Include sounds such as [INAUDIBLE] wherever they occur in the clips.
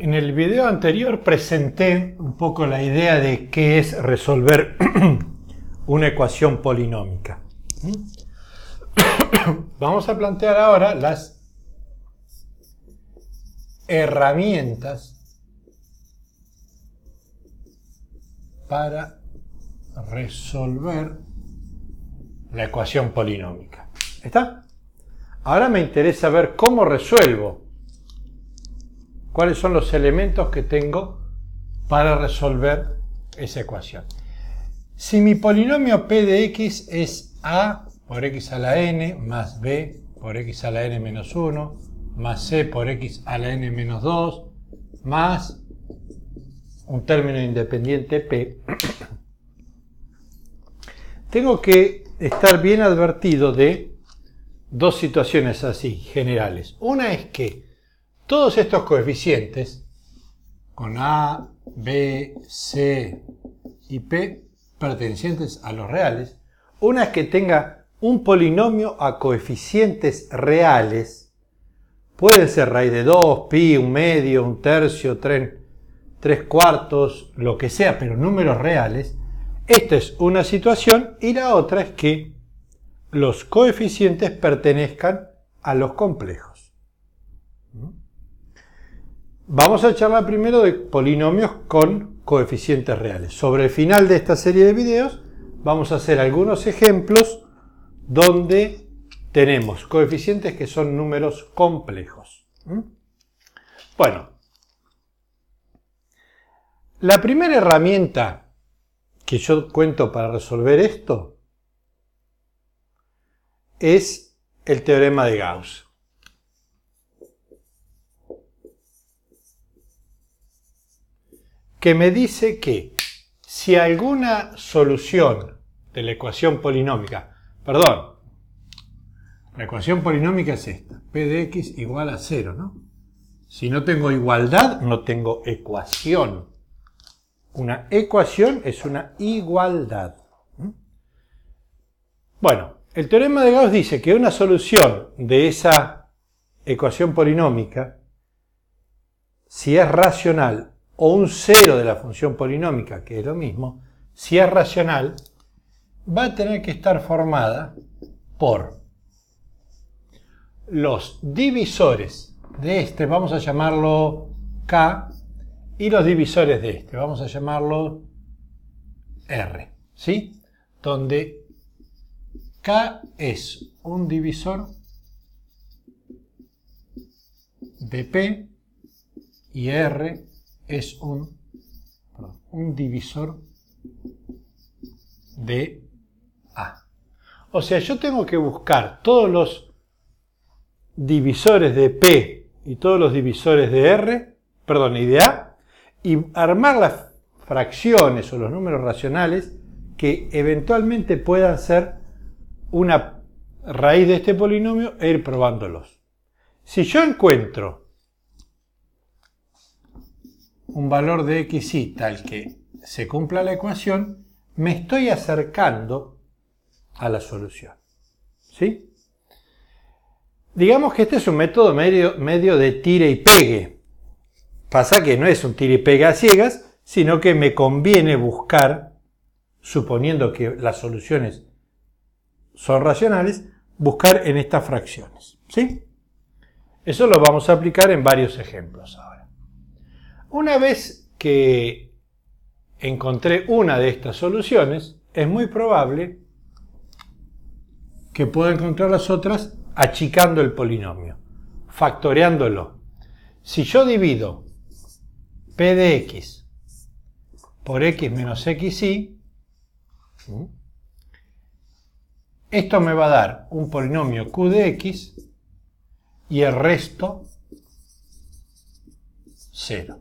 En el video anterior presenté un poco la idea de qué es resolver [CLEARS THROAT] una ecuación polinómica. [CLEARS THROAT] Vamos a plantear ahora las herramientas para resolver la ecuación polinómica. ¿Está? Ahora me interesa ver cómo resuelvo cuáles son los elementos que tengo para resolver esa ecuación. Si mi polinomio p de x es a por x a la n más b por x a la n menos 1 más c por x a la n menos 2 más un término independiente p, [CLEARS THROAT] tengo que estar bien advertido de dos situaciones así generales. Una es que todos estos coeficientes, con A, B, C y P, pertenecientes a los reales, una es que tenga un polinomio a coeficientes reales, pueden ser raíz de 2, pi, un medio, un tercio, tres cuartos, lo que sea, pero números reales, esta es una situación y la otra es que los coeficientes pertenezcan a los complejos. ¿Mm? Vamos a charlar primero de polinomios con coeficientes reales. Sobre el final de esta serie de videos vamos a hacer algunos ejemplos donde tenemos coeficientes que son números complejos. ¿Mm? Bueno, la primera herramienta que yo cuento para resolver esto es el teorema de Gauss. que me dice que si alguna solución de la ecuación polinómica, perdón, la ecuación polinómica es esta, p de x igual a 0, ¿no? Si no tengo igualdad, no tengo ecuación. Una ecuación es una igualdad. ¿Mm? Bueno, el teorema de Gauss dice que una solución de esa ecuación polinómica, si es racional o un cero de la función polinómica, que es lo mismo, si es racional, va a tener que estar formada por los divisores de este, vamos a llamarlo K, y los divisores de este, vamos a llamarlo R, ¿sí? Donde K es un divisor de P y R es un, un divisor de A. O sea, yo tengo que buscar todos los divisores de P y todos los divisores de R, perdón, y de A, y armar las fracciones o los números racionales que eventualmente puedan ser una raíz de este polinomio e ir probándolos. Si yo encuentro un valor de x y tal que se cumpla la ecuación, me estoy acercando a la solución. ¿Sí? Digamos que este es un método medio, medio de tire y pegue. Pasa que no es un tire y pegue a ciegas, sino que me conviene buscar, suponiendo que las soluciones son racionales, buscar en estas fracciones. ¿Sí? Eso lo vamos a aplicar en varios ejemplos ahora. Una vez que encontré una de estas soluciones, es muy probable que pueda encontrar las otras achicando el polinomio, factoreándolo. Si yo divido p de x por x menos xy, esto me va a dar un polinomio q de x y el resto 0.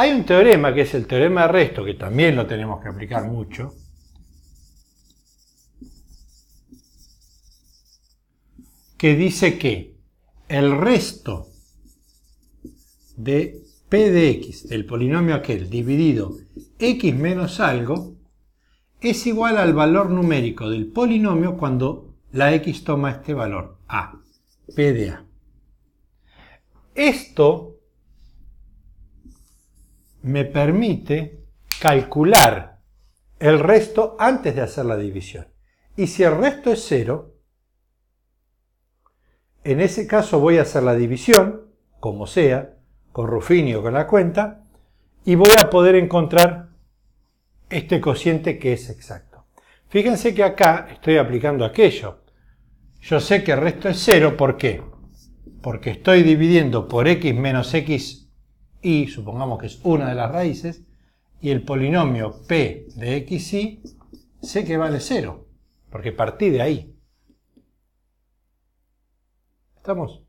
Hay un teorema que es el teorema de resto, que también lo tenemos que aplicar mucho. que dice que el resto de p de x, del polinomio aquel, dividido x menos algo, es igual al valor numérico del polinomio cuando la x toma este valor, a, p de a. Esto me permite calcular el resto antes de hacer la división. Y si el resto es cero, en ese caso voy a hacer la división, como sea, con Ruffini o con la cuenta, y voy a poder encontrar este cociente que es exacto. Fíjense que acá estoy aplicando aquello. Yo sé que el resto es cero, ¿por qué? Porque estoy dividiendo por x menos x y, supongamos que es una de las raíces, y el polinomio p de xy sé que vale 0, porque partí de ahí. ¿Estamos?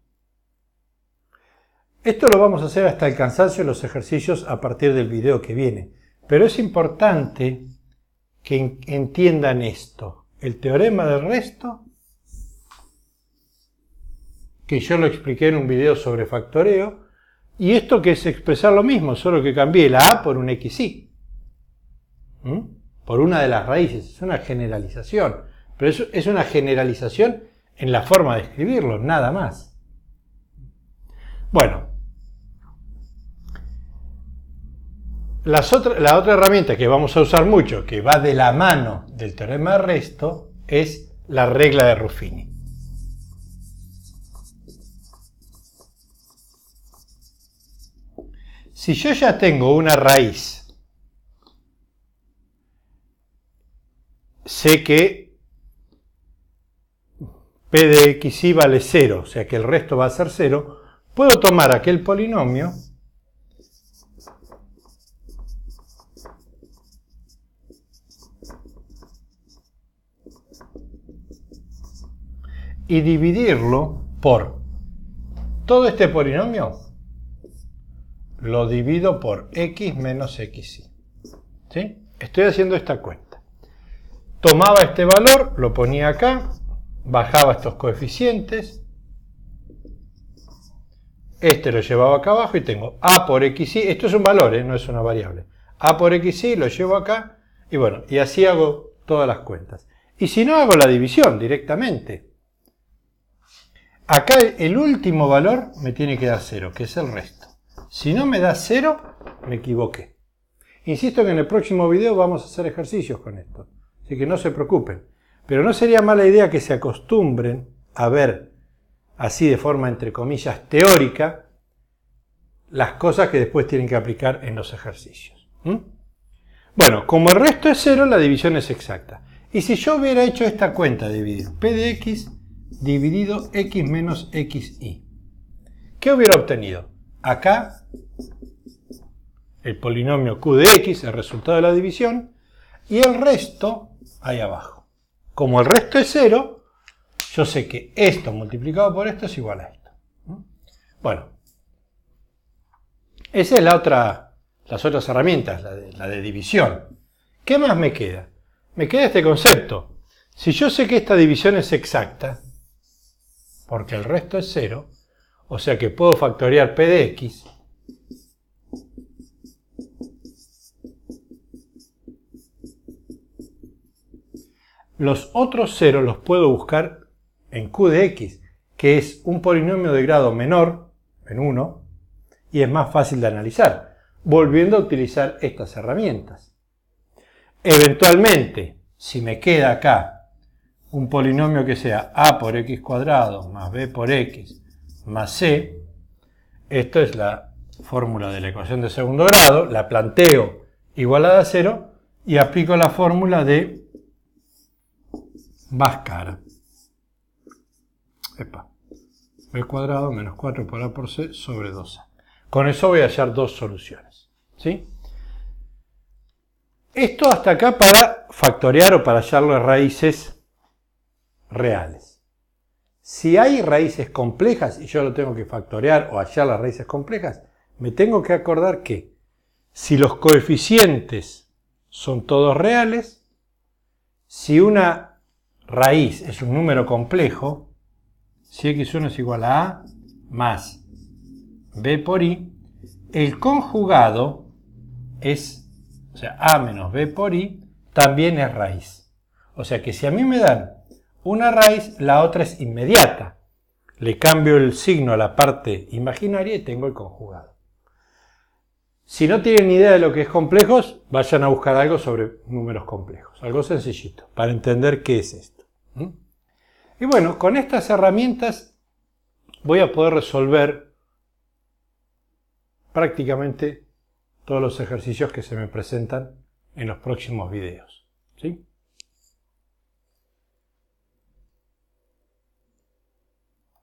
Esto lo vamos a hacer hasta el cansancio de los ejercicios a partir del video que viene, pero es importante que entiendan esto. El teorema del resto, que yo lo expliqué en un video sobre factoreo, y esto que es expresar lo mismo, solo que cambié la A por un XY. ¿Mm? Por una de las raíces. Es una generalización. Pero es una generalización en la forma de escribirlo, nada más. Bueno. la otra herramienta que vamos a usar mucho, que va de la mano del teorema de resto, es la regla de Ruffini. si yo ya tengo una raíz, sé que p de X y vale 0, o sea que el resto va a ser 0, puedo tomar aquel polinomio y dividirlo por todo este polinomio lo divido por x menos xy. ¿Sí? Estoy haciendo esta cuenta. Tomaba este valor, lo ponía acá, bajaba estos coeficientes, este lo llevaba acá abajo y tengo a por xy, esto es un valor, ¿eh? no es una variable, a por xy lo llevo acá y bueno, y así hago todas las cuentas. Y si no, hago la división directamente. Acá el último valor me tiene que dar cero, que es el resto. Si no me da cero, me equivoqué. Insisto que en el próximo video vamos a hacer ejercicios con esto, así que no se preocupen. Pero no sería mala idea que se acostumbren a ver así de forma entre comillas teórica las cosas que después tienen que aplicar en los ejercicios. Bueno, como el resto es cero, la división es exacta. Y si yo hubiera hecho esta cuenta dividir p de x dividido x menos xy, ¿qué hubiera obtenido? acá el polinomio q de x, el resultado de la división, y el resto ahí abajo. Como el resto es cero, yo sé que esto multiplicado por esto es igual a esto. Bueno, esa es la otra, las otras herramientas, la de, división. ¿Qué más me queda? Me queda este concepto. Si yo sé que esta división es exacta, porque el resto es cero, o sea que puedo factorear P de X. Los otros ceros los puedo buscar en Q de X, que es un polinomio de grado menor, en 1, y es más fácil de analizar, volviendo a utilizar estas herramientas. Eventualmente, si me queda acá un polinomio que sea a por x cuadrado más b por x más C. Esto es la fórmula de la ecuación de segundo grado, la planteo igualada a cero y aplico la fórmula de Bhaskara. Epa. B cuadrado menos 4 por A por C sobre 2A. Con eso voy a hallar dos soluciones. ¿sí? Esto hasta acá para factorear o para hallar las raíces reales. Si hay raíces complejas y yo lo tengo que factorear o hallar las raíces complejas, me tengo que acordar que si los coeficientes son todos reales, si una raíz es un número complejo, si x1 es igual a a más b por i, el conjugado es, o sea, a menos b por i también es raíz. O sea que si a mí me dan una raíz, la otra es inmediata. Le cambio el signo a la parte imaginaria y tengo el conjugado. Si no tienen idea de lo que es complejos, vayan a buscar algo sobre números complejos, algo sencillito, para entender qué es esto. Y bueno, con estas herramientas voy a poder resolver prácticamente todos los ejercicios que se me presentan en los próximos videos. ¿sí?